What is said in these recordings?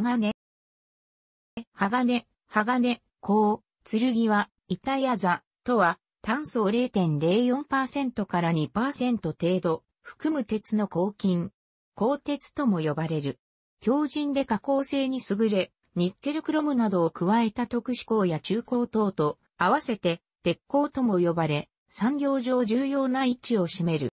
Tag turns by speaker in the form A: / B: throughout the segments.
A: 鋼。鋼、鋼、鋼、剣は、板や座とは、炭素を0.04%から2%程度、含む鉄の抗菌鋼鉄とも呼ばれる。強靭で加工性に優れ、ニッケルクロムなどを加えた特殊鋼や中鋼等と合わせて鉄鋼とも呼ばれ、産業上重要な位置を占める。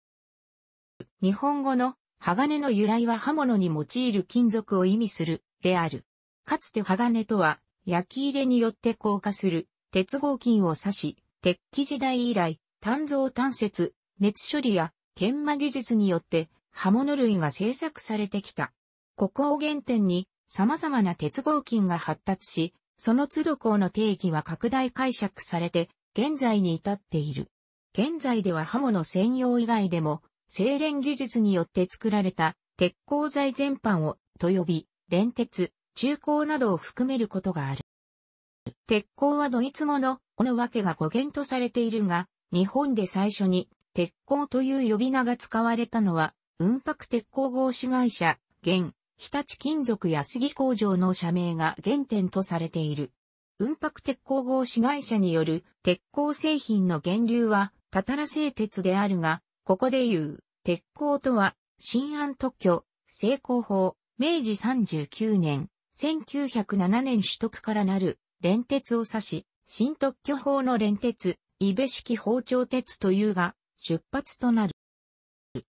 A: 日本語の鋼の由来は刃物に用いる金属を意味するである。かつて鋼とは、焼き入れによって硬化する、鉄合金を指し、鉄器時代以来、炭造炭接、熱処理や研磨技術によって刃物類が製作されてきた。ここを原点に様々な鉄合金が発達し、その都度項の定義は拡大解釈されて、現在に至っている。現在では刃物専用以外でも、精錬技術によって作られた鉄鋼材全般をと呼び、連鉄、中鋼などを含めることがある。鉄鋼はドイツ語の、この訳が語源とされているが、日本で最初に、鉄鋼という呼び名が使われたのは、運白鉄鋼合資会社、現、日立金属安木工場の社名が原点とされている。運白鉄鋼合資会社による鉄鋼製品の源流は、たたら製鉄であるが、ここで言う、鉄鋼とは、新安特許、成功法、明治39年、1907年取得からなる連鉄を指し、新特許法の連鉄、イベ式包丁鉄というが、出発となる。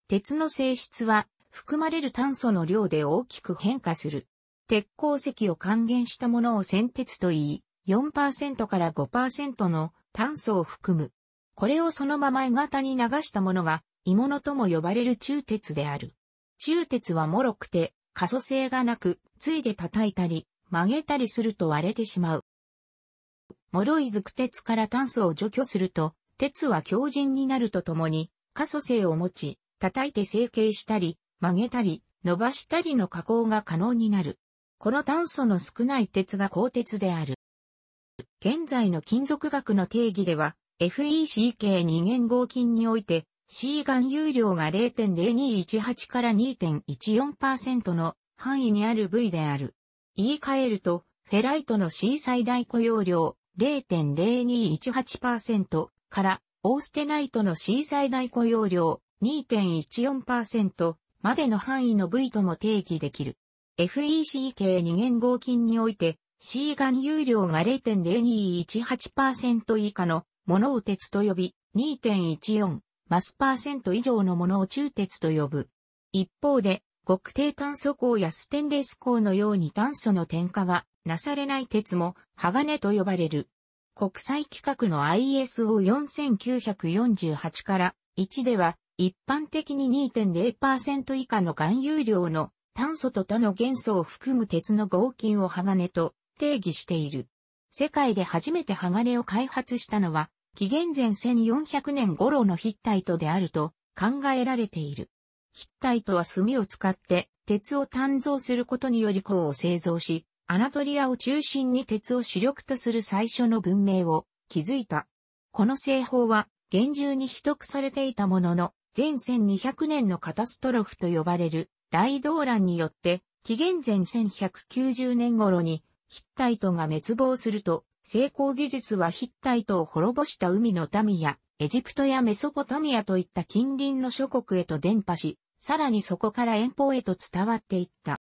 A: 鉄の性質は、含まれる炭素の量で大きく変化する。鉄鉱石を還元したものを先鉄と言い、4%から5%の炭素を含む。これをそのまま絵型に流したものが、鋳物とも呼ばれる中鉄である。中鉄は脆くて、可塑性がなく、ついで叩いたり、曲げたりすると割れてしまう。脆い熟鉄から炭素を除去すると、鉄は強靭になるとともに、可塑性を持ち、叩いて成形したり、曲げたり、伸ばしたりの加工が可能になる。この炭素の少ない鉄が鋼鉄である。現在の金属学の定義では、FECK2 元合金において、C 含有量が0.0218から2.14%の範囲にある部位である。言い換えると、フェライトの C 最大雇用量0.0218%からオーステナイトの C 最大雇用量2.14%までの範囲の部位とも定義できる。FEC 系二元合金において C 含有量が0.0218%以下のものを鉄と呼び2.14マスパーセント以上のものを中鉄と呼ぶ。一方で、極低炭素鋼やステンレス鋼のように炭素の添加がなされない鉄も鋼と呼ばれる。国際規格の ISO4948 から1では一般的に2.0%以下の含有量の炭素と他の元素を含む鉄の合金を鋼と定義している。世界で初めて鋼を開発したのは紀元前1400年頃のヒッタイトであると考えられている。ヒッタイトは炭を使って鉄を鍛造することにより鉱を製造し、アナトリアを中心に鉄を主力とする最初の文明を築いた。この製法は厳重に秘匿されていたものの、前1200年のカタストロフと呼ばれる大動乱によって、紀元前1190年頃にヒッタイトが滅亡すると、成功技術はヒッタイトを滅ぼした海の民や、エジプトやメソポタミアといった近隣の諸国へと伝播し、さらにそこから遠方へと伝わっていった。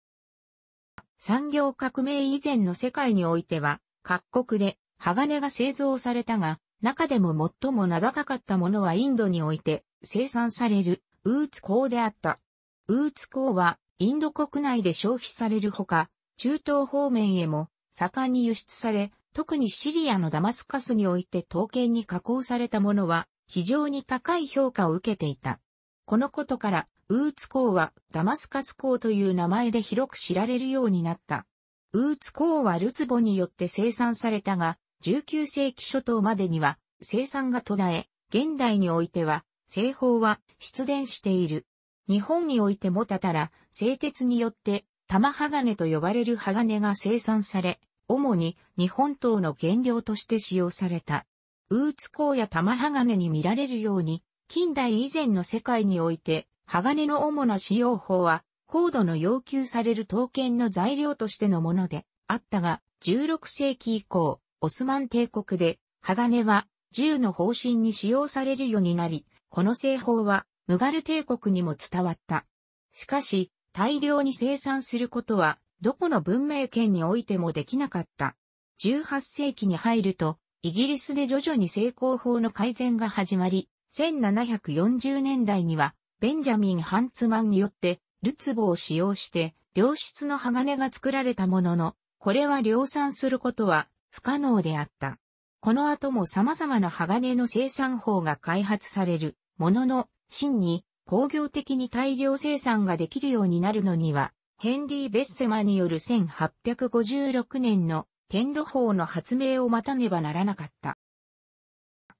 A: 産業革命以前の世界においては、各国で鋼が製造されたが、中でも最も名高かったものはインドにおいて生産されるウーツ鋼であった。ウーツ鋼はインド国内で消費されるほか、中東方面へも盛んに輸出され、特にシリアのダマスカスにおいて刀剣に加工されたものは非常に高い評価を受けていた。このことから、ウーツ港はダマスカス港という名前で広く知られるようになった。ウーツ港はルツボによって生産されたが、19世紀初頭までには生産が途絶え、現代においては製法は出伝している。日本においてもたたら、製鉄によって玉鋼と呼ばれる鋼が生産され、主に日本刀の原料として使用された。ウーツ鋼や玉鋼に見られるように、近代以前の世界において、鋼の主な使用法は、高度の要求される刀剣の材料としてのものであったが、16世紀以降、オスマン帝国で、鋼は銃の方針に使用されるようになり、この製法はムガル帝国にも伝わった。しかし、大量に生産することはどこの文明圏においてもできなかった。18世紀に入ると、イギリスで徐々に成功法の改善が始まり、1740年代には、ベンジャミン・ハンツマンによって、ルツボを使用して、良質の鋼が作られたものの、これは量産することは不可能であった。この後も様々な鋼の生産法が開発されるものの、真に工業的に大量生産ができるようになるのには、ヘンリー・ベッセマによる1856年の天炉法の発明を待たねばならなかった。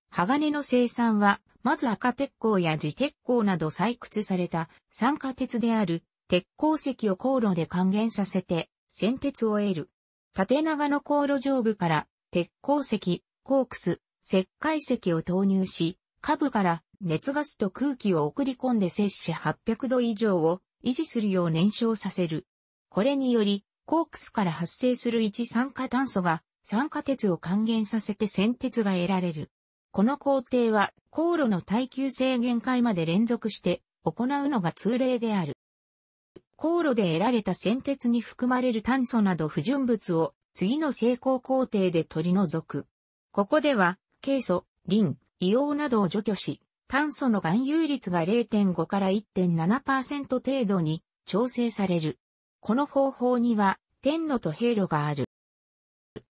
A: 鋼の生産は、まず赤鉄鋼や磁鉄鋼など採掘された酸化鉄である鉄鉱石を航路で還元させて、先鉄を得る。縦長の航路上部から鉄鉱石、コークス、石灰石を投入し、下部から熱ガスと空気を送り込んで摂氏800度以上を維持するよう燃焼させる。これにより、コークスから発生する一酸化炭素が酸化鉄を還元させて銑鉄が得られる。この工程は、航路の耐久性限界まで連続して行うのが通例である。航路で得られた銑鉄に含まれる炭素など不純物を次の成功工程で取り除く。ここでは、ケイ素、リン、硫黄などを除去し、炭素の含有率が0.5から1.7%程度に調整される。この方法には、天炉と平炉がある。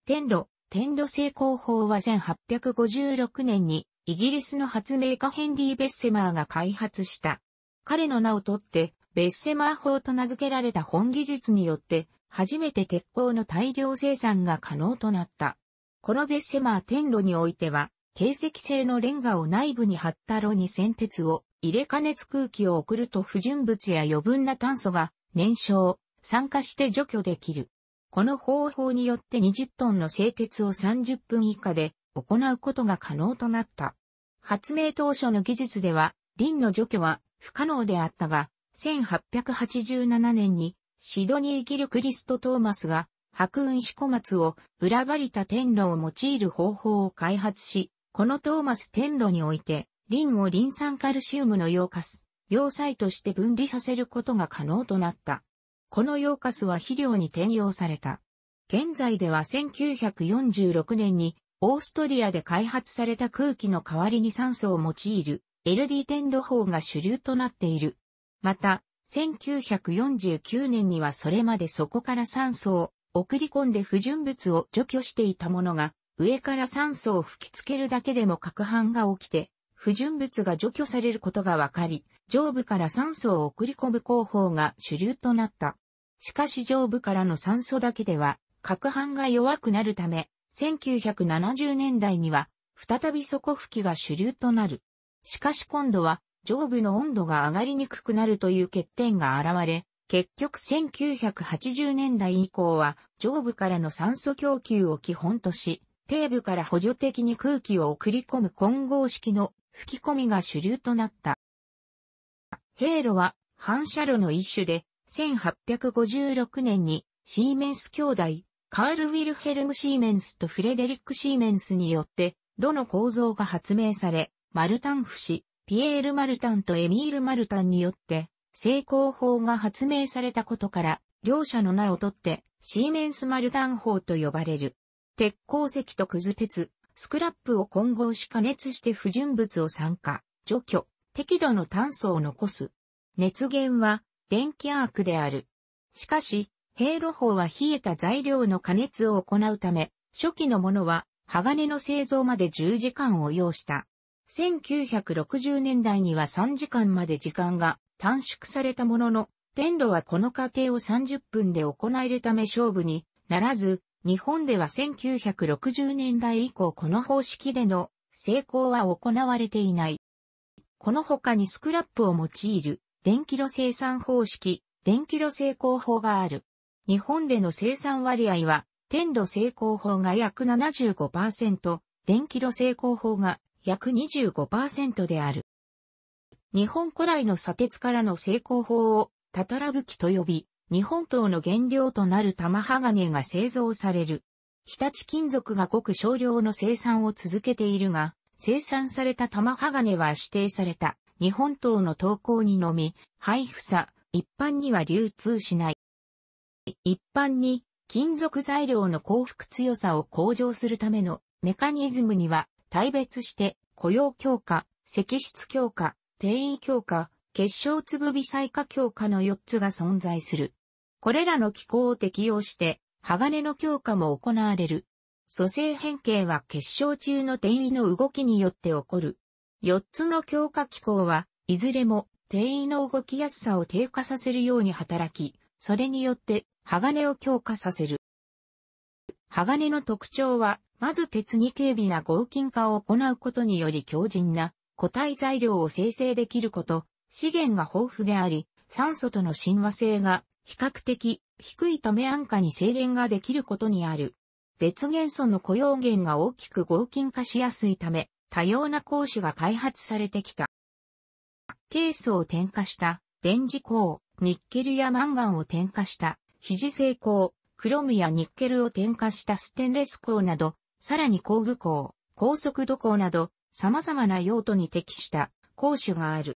A: 天炉、天炉成功法は1856年にイギリスの発明家ヘンリー・ベッセマーが開発した。彼の名をとって、ベッセマー法と名付けられた本技術によって、初めて鉄鋼の大量生産が可能となった。このベッセマー天炉においては、形石製のレンガを内部に張った炉に先鉄を入れ加熱空気を送ると不純物や余分な炭素が燃焼、酸化して除去できる。この方法によって20トンの製鉄を30分以下で行うことが可能となった。発明当初の技術では、リンの除去は不可能であったが、1887年にシドニー・ギル・クリスト・トーマスが白雲石小松を裏張りた天炉を用いる方法を開発し、このトーマス天炉において、リンをリン酸カルシウムの溶化ス、溶剤として分離させることが可能となった。この溶化スは肥料に転用された。現在では1946年に、オーストリアで開発された空気の代わりに酸素を用いる、LD 天炉法が主流となっている。また、1949年にはそれまでそこから酸素を送り込んで不純物を除去していたものが上から酸素を吹きつけるだけでも攪拌が起きて、不純物が除去されることが分かり、上部から酸素を送り込む工法が主流となった。しかし上部からの酸素だけでは、攪拌が弱くなるため、1970年代には、再び底吹きが主流となる。しかし今度は、上部の温度が上がりにくくなるという欠点が現れ、結局1980年代以降は、上部からの酸素供給を基本とし、底部から補助的に空気を送り込む混合式の吹き込みが主流となった。ヘ炉は反射炉の一種で、1856年にシーメンス兄弟、カール・ウィルヘルム・シーメンスとフレデリック・シーメンスによって、炉の構造が発明され、マルタンフ氏、ピエール・マルタンとエミール・マルタンによって、成功法が発明されたことから、両者の名をとって、シーメンス・マルタン法と呼ばれる。鉄鉱石とくず鉄、スクラップを混合し加熱して不純物を酸化、除去、適度の炭素を残す。熱源は電気アークである。しかし、平炉法は冷えた材料の加熱を行うため、初期のものは鋼の製造まで10時間を要した。1960年代には3時間まで時間が短縮されたものの、天炉はこの過程を30分で行えるため勝負にならず、日本では1960年代以降この方式での成功は行われていない。この他にスクラップを用いる電気炉生産方式、電気炉成功法がある。日本での生産割合は、天炉成功法が約75%、電気炉成功法が約25%である。日本古来の砂鉄からの成功法を、たたらぶきと呼び、日本刀の原料となる玉鋼が製造される。日立金属がごく少量の生産を続けているが、生産された玉鋼は指定された日本刀の投稿にのみ、配布さ、一般には流通しない。一般に金属材料の幸福強さを向上するためのメカニズムには、対別して雇用強化、積質強化、転移強化、結晶粒微細化強化の4つが存在する。これらの機構を適用して、鋼の強化も行われる。組成変形は結晶中の転移の動きによって起こる。4つの強化機構は、いずれも転移の動きやすさを低下させるように働き、それによって鋼を強化させる。鋼の特徴は、まず鉄に軽微な合金化を行うことにより強靭な固体材料を生成できること、資源が豊富であり、酸素との親和性が比較的低いため安価に精錬ができることにある。別元素の雇用源が大きく合金化しやすいため、多様な鉱種が開発されてきた。ケースを添加した電磁鋼、ニッケルやマンガンを添加した肘成性鋼、クロムやニッケルを添加したステンレス鋼など、さらに工具鋼、高速度鋼など、様々な用途に適した鉱種がある。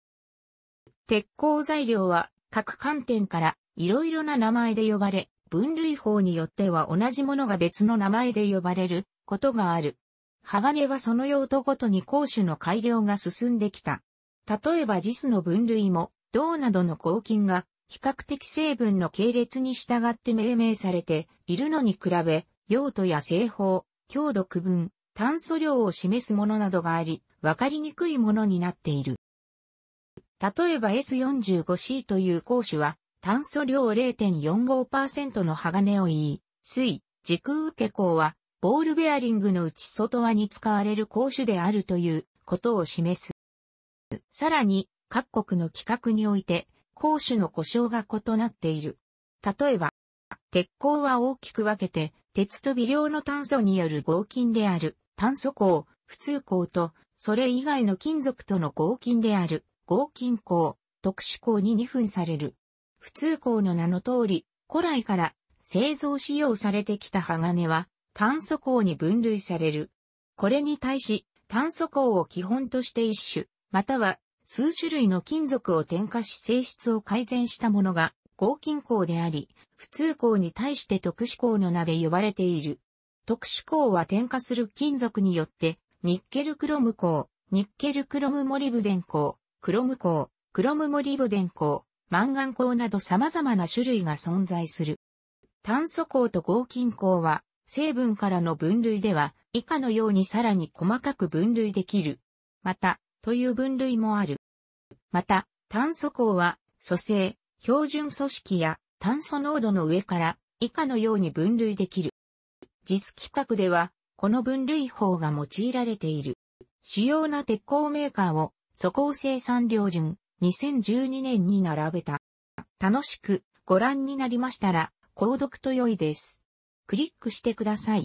A: 鉄鋼材料は各観点からいろいろな名前で呼ばれ、分類法によっては同じものが別の名前で呼ばれることがある。鋼はその用途ごとに鉱種の改良が進んできた。例えばジスの分類も、銅などの抗菌が比較的成分の系列に従って命名されているのに比べ、用途や製法、強度区分、炭素量を示すものなどがあり、わかりにくいものになっている。例えば S45C という講種は、炭素量0.45%の鋼を言い、水、軸受け鋼は、ボールベアリングの内外輪に使われる講手であるということを示す。さらに、各国の規格において、講手の故障が異なっている。例えば、鉄鋼は大きく分けて、鉄と微量の炭素による合金である炭素鋼、普通鋼と、それ以外の金属との合金である合金鋼、特殊鋼に2分される。普通鋼の名の通り、古来から製造使用されてきた鋼は炭素鋼に分類される。これに対し、炭素鋼を基本として一種、または数種類の金属を添加し性質を改善したものが合金鋼であり、普通鋼に対して特殊鋼の名で呼ばれている。特殊鋼は添加する金属によって、ニッケルクロム鋼、ニッケルクロムモリブデン鋼、クロム鋼、クロムモリブデン鋼、マンガン鋼など様々な種類が存在する。炭素鋼と合金鋼は、成分からの分類では、以下のようにさらに細かく分類できる。また、という分類もある。また、炭素鋼は、組成、標準組織や炭素濃度の上から以下のように分類できる。実規格では、この分類法が用いられている。主要な鉄鋼メーカーを、素鋼生産量順、2012年に並べた。楽しくご覧になりましたら、購読と良いです。クリックしてください。